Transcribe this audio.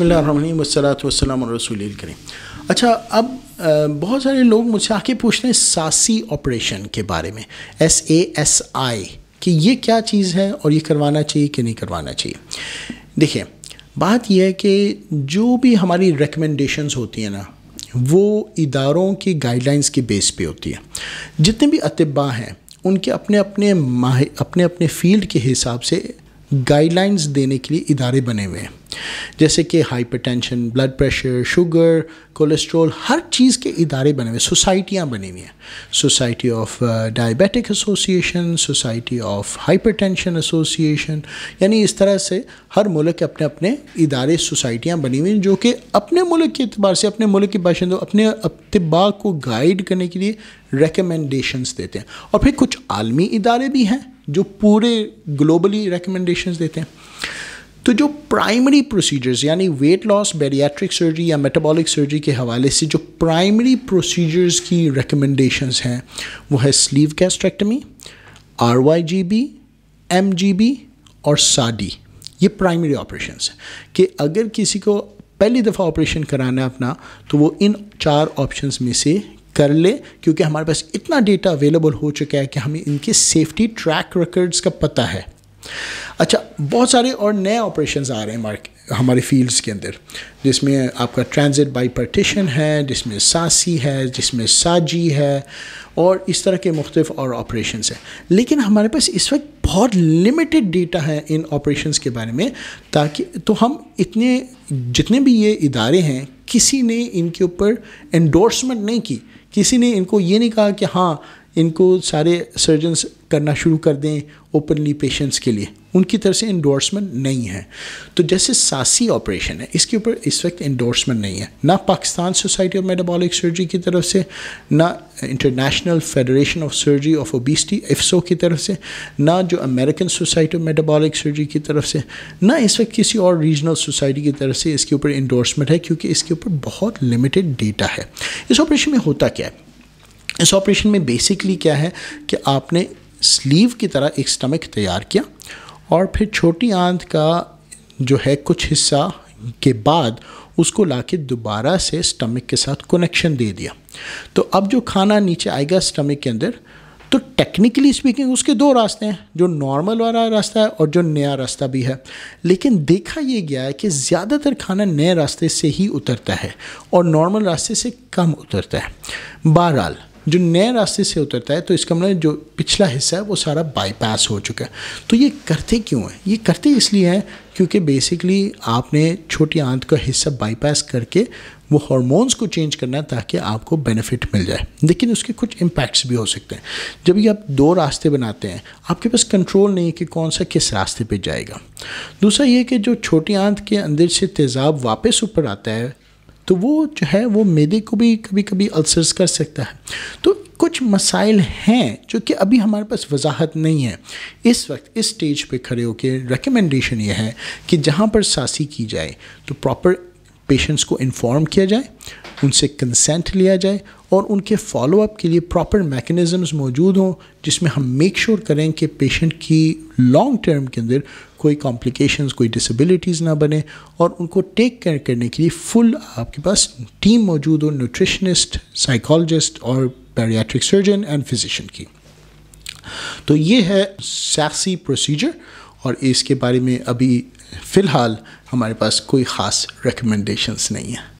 बसमीम रसूल करें अच्छा अब बहुत सारे लोग मुझसे आके पूछते हैं सासी ऑपरेशन के बारे में एस ए एस आई कि ये क्या चीज़ है और ये करवाना चाहिए कि नहीं करवाना चाहिए देखिए बात यह है कि जो भी हमारी रिकमेंडेशंस होती हैं ना वो इदारों की गाइडलाइंस के बेस पे होती है जितने भी अतबा हैं उनके अपने अपने माह अपने अपने फील्ड के हिसाब से गाइडलाइंस देने के लिए इदारे बने हुए हैं जैसे कि hypertension, blood pressure sugar cholesterol हर चीज़ के इदारे बने हुए सोसाइटियाँ बनी हुई हैं society of diabetic association society of hypertension association यानी इस तरह से हर मुल्क के अपने अपने इदारे सोसाइटियाँ बनी हुई हैं जो कि अपने मुल्क के अतबार से अपने मुल्क के बाशिंदों अपने अतबा को गाइड करने के लिए रिकमेंडेशंस देते हैं और फिर कुछ आलमी इदारे भी हैं जो पूरे ग्लोबली रिकमेंडेशंस देते हैं तो जो प्राइमरी प्रोसीजर्स यानी वेट लॉस बेरियाट्रिक सर्जरी या मेटाबॉलिक सर्जरी के हवाले से जो प्राइमरी प्रोसीजर्स की रिकमेंडेशंस हैं वो है sleeve gastrectomy R Y G B M G B और साडी ये प्राइमरी ऑपरेशन हैं कि अगर किसी को पहली दफ़ा ऑपरेशन कराना है अपना तो वो इन चार ऑप्शंस में से कर ले क्योंकि हमारे पास इतना डेटा अवेलेबल हो चुका है कि हमें इनके सेफ्टी ट्रैक रिकॉर्ड्स का पता है अच्छा बहुत सारे और नए ऑपरेशंस आ रहे हैं मार्क हमारे फील्ड्स के अंदर जिसमें आपका ट्रांजिट बाई पार्टीशन है जिसमें सासी है जिसमें साजी है और इस तरह के मुख्तफ और ऑपरेशंस हैं लेकिन हमारे पास इस वक्त बहुत लिमिटेड डेटा है इन ऑपरेशंस के बारे में ताकि तो हम इतने जितने भी ये इदारे हैं किसी ने इनके ऊपर एंडोर्समेंट नहीं की किसी ने इनको ये नहीं कहा कि हाँ इनको सारे सर्जन करना शुरू कर दें ओपनली पेशेंट्स के लिए उनकी तरफ से इंडोर्समेंट नहीं है तो जैसे सासी ऑपरेशन है इसके ऊपर इस वक्त इंडोर्समेंट नहीं है ना Pakistan society of metabolic surgery की तरफ से ना international federation of surgery of obesity IFSO की तरफ से ना जो American society of metabolic surgery की तरफ से ना इस वक्त किसी और रीजनल सोसाइटी की तरफ से इसके ऊपर इंडोर्समेंट है क्योंकि इसके ऊपर बहुत लिमिटेड डेटा है इस ऑपरेशन में होता क्या है इस ऑपरेशन में बेसिकली क्या है कि आपने स्लीव की तरह एक स्टमक तैयार किया और फिर छोटी आंत का जो है कुछ हिस्सा के बाद उसको ला के दोबारा से स्टमक के साथ कनेक्शन दे दिया तो अब जो खाना नीचे आएगा स्टमक के अंदर तो टेक्निकली स्पीकिंग उसके दो रास्ते हैं जो नॉर्मल वाला रास्ता है और जो नया रास्ता भी है लेकिन देखा यह गया है कि ज़्यादातर खाना नए रास्ते से ही उतरता है और नॉर्मल रास्ते से कम उतरता है बहरहाल जो नए रास्ते से उतरता है तो इसका मतलब जो पिछला हिस्सा है वो सारा बाईपास हो चुका है तो ये करते क्यों हैं ये करते इसलिए हैं क्योंकि बेसिकली आपने छोटी आंत का हिस्सा बाईपास करके वो हॉर्मोन्स को चेंज करना है ताकि आपको बेनिफिट मिल जाए लेकिन उसके कुछ इम्पैक्ट्स भी हो सकते हैं जब ये आप दो रास्ते बनाते हैं आपके पास कंट्रोल नहीं है कि कौन सा किस रास्ते पे जाएगा दूसरा ये कि जो छोटी आंत के अंदर से तेज़ाब वापस ऊपर आता है तो वो जो है वो मेदे को भी कभी कभी अल्सर्स कर सकता है तो कुछ मसाइल हैं जो कि अभी हमारे पास वजाहत नहीं है इस वक्त इस स्टेज पे खड़े होकर रिकमेंडेशन ये है कि जहाँ पर सासी की जाए तो प्रॉपर पेशेंट्स को इन्फॉर्म किया जाए उनसे कंसेंट लिया जाए और उनके फॉलोअप के लिए प्रॉपर मैकेनिज़म्स मौजूद हों जिसमें हम मेक श्योर sure करें कि पेशेंट की लॉन्ग टर्म के अंदर कोई कॉम्प्लिकेशंस कोई डिसेबिलिटीज़ ना बने और उनको टेक केयर करने के लिए फुल आपके पास टीम मौजूद हो न्यूट्रिशनिस्ट साइकोलॉजिस्ट और पैरियाट्रिक सर्जन एंड फिजिशन की तो ये है सैक्सी प्रोसीजर और इसके बारे में अभी फ़िलहाल हमारे पास कोई ख़ास रिकमेंडेशंस नहीं है